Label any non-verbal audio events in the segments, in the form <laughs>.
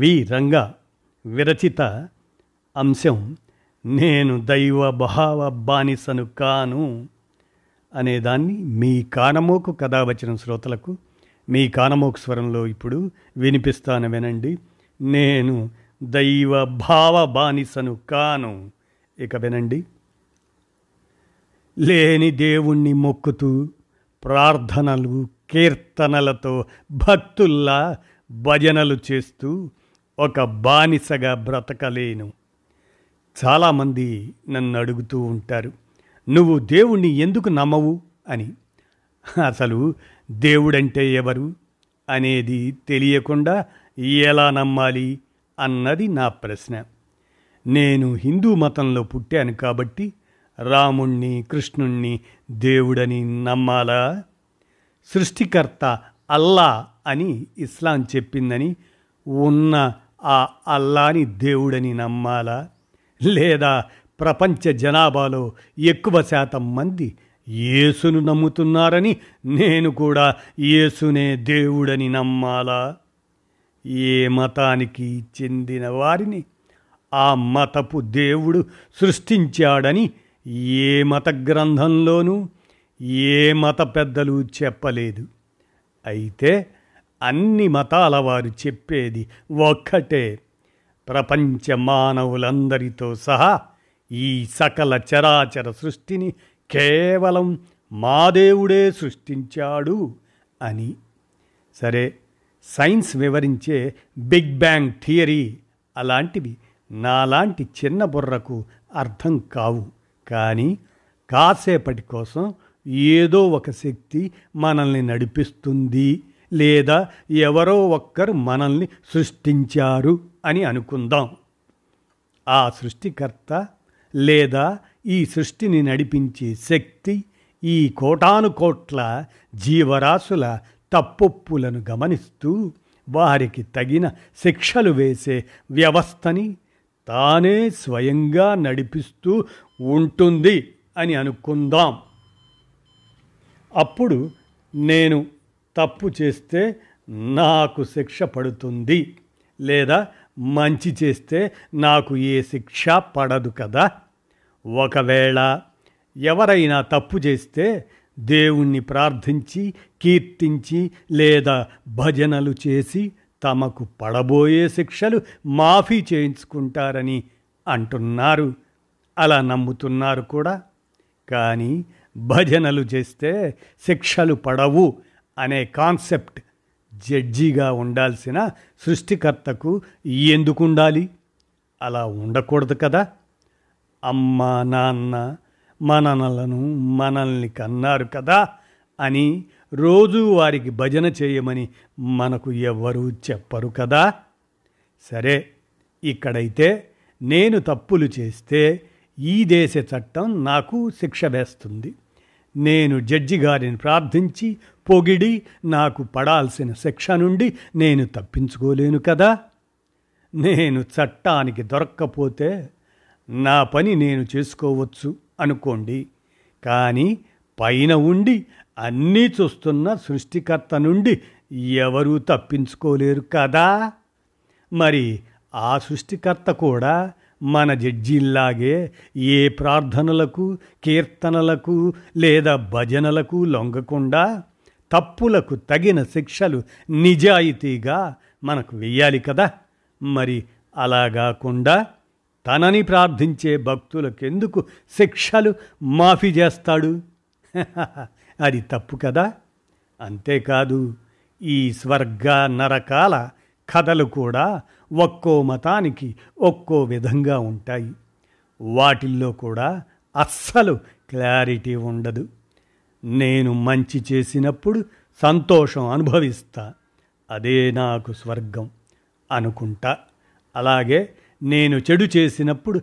వి రంగ విరచిత అంశం నేను దైవ భావ బానిసను కాను అనేదాన్ని మీ కానమోకు కథావచన వచ్చిన శ్రోతలకు మీ కానమోకు స్వరంలో ఇప్పుడు వినిపిస్తాను వినండి నేను దైవ భావ బానిసను కాను ఇక వినండి లేని దేవుణ్ణి మొక్కుతూ ప్రార్థనలు కీర్తనలతో భక్తుల్లా భజనలు చేస్తూ ఒక బానిసగా బ్రతకలేను చాలామంది నన్ను అడుగుతూ ఉంటారు నువ్వు దేవుణ్ణి ఎందుకు నమ్మవు అని అసలు దేవుడంటే ఎవరు అనేది తెలియకుండా ఎలా నమ్మాలి అన్నది నా ప్రశ్న నేను హిందూ మతంలో పుట్టాను కాబట్టి రాముణ్ణి కృష్ణుణ్ణి దేవుడని నమ్మాలా సృష్టికర్త అల్లా అని ఇస్లాం చెప్పిందని ఉన్న ఆ అల్లాని దేవుడని నమ్మాలా లేదా ప్రపంచ జనాభాలో ఎక్కువ శాతం మంది యేసును నమ్ముతున్నారని నేను కూడా యేసునే దేవుడని నమ్మాలా ఏ మతానికి చెందిన వారిని ఆ మతపు దేవుడు సృష్టించాడని ఏ మత గ్రంథంలోనూ ఏ మత పెద్దలు చెప్పలేదు అయితే అన్ని మతాల వారు చెప్పేది ఒక్కటే ప్రపంచ మానవులందరితో సహా ఈ సకల చరాచర సృష్టిని కేవలం మాదేవుడే సృష్టించాడు అని సరే సైన్స్ వివరించే బిగ్ బ్యాంగ్ థియరీ అలాంటివి నాలాంటి చిన్న బుర్రకు అర్థం కావు కానీ కాసేపటి కోసం ఏదో ఒక శక్తి మనల్ని నడిపిస్తుంది లేదా ఎవరో ఒక్కరు మనల్ని సృష్టించారు అని అనుకుందాం ఆ సృష్టికర్త లేదా ఈ సృష్టిని నడిపించే శక్తి ఈ కోటానుకోట్ల జీవరాశుల తప్పొప్పులను గమనిస్తూ వారికి తగిన శిక్షలు వేసే వ్యవస్థని తానే స్వయంగా నడిపిస్తూ ఉంటుంది అని అనుకుందాం అప్పుడు నేను తప్పు చేస్తే నాకు శిక్ష పడుతుంది లేదా మంచి చేస్తే నాకు ఏ శిక్ష పడదు కదా ఒకవేళ ఎవరైనా తప్పు చేస్తే దేవుణ్ణి ప్రార్థించి కీర్తించి లేదా భజనలు చేసి తమకు పడబోయే శిక్షలు మాఫీ చేయించుకుంటారని అంటున్నారు అలా నమ్ముతున్నారు కూడా కానీ భజనలు చేస్తే శిక్షలు పడవు అనే కాన్సెప్ట్ జడ్జిగా ఉండాల్సిన సృష్టికర్తకు ఎందుకు ఉండాలి అలా ఉండకూడదు కదా అమ్మ నాన్న మననలను మనల్ని కన్నారు కదా అని రోజు వారికి భజన చేయమని మనకు ఎవ్వరూ చెప్పరు కదా సరే ఇక్కడైతే నేను తప్పులు చేస్తే ఈ దేశ చట్టం నాకు శిక్ష వేస్తుంది నేను జడ్జి గారిని ప్రార్థించి పొగిడి నాకు పడాల్సిన శిక్ష నుండి నేను తప్పించుకోలేను కదా నేను చట్టానికి దొరక్కపోతే నా పని నేను చేసుకోవచ్చు అనుకోండి కానీ పైన ఉండి అన్నీ చూస్తున్న సృష్టికర్త నుండి ఎవరూ తప్పించుకోలేరు కదా మరి ఆ సృష్టికర్త కూడా మన జడ్జిల్లాగే ఏ ప్రార్థనలకు కీర్తనలకు లేదా భజనలకు లొంగకుండా తప్పులకు తగిన శిక్షలు నిజాయితీగా మనకు వెయ్యాలి కదా మరి అలాగాకుండా తనని ప్రార్థించే భక్తులకెందుకు శిక్షలు మాఫీ చేస్తాడు <laughs> అది తప్పు కదా అంతేకాదు ఈ స్వర్గ నరకాల కథలు కూడా ఒక్కో మతానికి ఒక్కో విధంగా ఉంటాయి వాటిల్లో కూడా అస్సలు క్లారిటీ ఉండదు నేను మంచి చేసినప్పుడు సంతోషం అనుభవిస్తా అదే నాకు స్వర్గం అనుకుంటా అలాగే నేను చెడు చేసినప్పుడు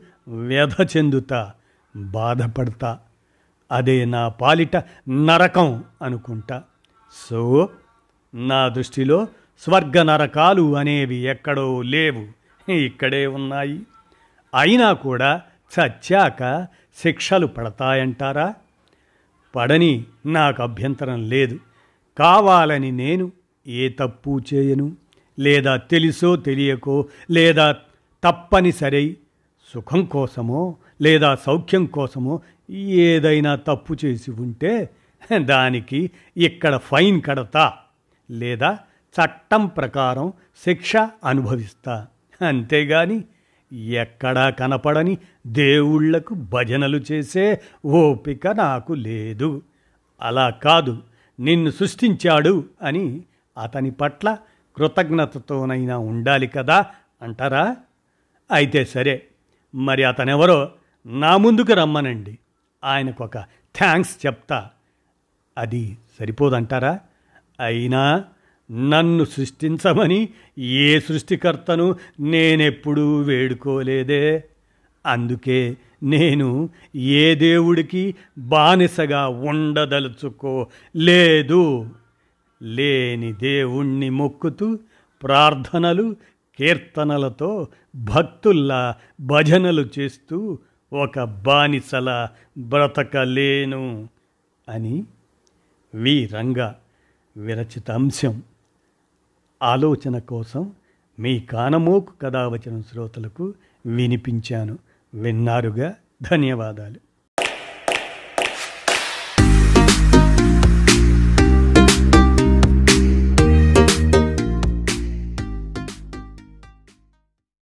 వ్యధ చెందుతా బాధపడతా అదే నా పాలిట నరకం అనుకుంటా సో నా దృష్టిలో స్వర్గ నరకాలు అనేవి ఎక్కడో లేవు ఇక్కడే ఉన్నాయి అయినా కూడా చచ్చాక శిక్షలు పడతాయంటారా పడని నాకు అభ్యంతరం లేదు కావాలని నేను ఏ తప్పు చేయను లేదా తెలుసో తెలియకో లేదా తప్పనిసరి సుఖం కోసమో లేదా సౌఖ్యం కోసమో ఏదైనా తప్పు చేసి ఉంటే దానికి ఇక్కడ ఫైన్ కడతా లేదా చట్టం ప్రకారం శిక్ష అనుభవిస్తా అంతేగాని ఎక్కడా కనపడని దేవుళ్లకు భజనలు చేసే ఓపిక నాకు లేదు అలా కాదు నిన్ను సృష్టించాడు అని అతని పట్ల కృతజ్ఞతతోనైనా ఉండాలి కదా అంటారా అయితే సరే మరి అతనెవరో నా ముందుకు రమ్మనండి ఆయనకు ఒక థ్యాంక్స్ చెప్తా అది సరిపోదంటారా అయినా నన్ను సృష్టించమని ఏ సృష్టికర్తను నేనెప్పుడూ వేడుకోలేదే అందుకే నేను ఏ దేవుడికి బానిసగా ఉండదలుచుకో లేదు లేని దేవుణ్ణి మొక్కుతూ ప్రార్థనలు కీర్తనలతో భక్తుల్లా భజనలు చేస్తూ ఒక బానిసల బ్రతకలేను అని వి రంగ విరచిత అంశం ఆలోచన కోసం మీ కానమోకు కథావచన శ్రోతలకు వినిపించాను విన్నారుగా ధన్యవాదాలు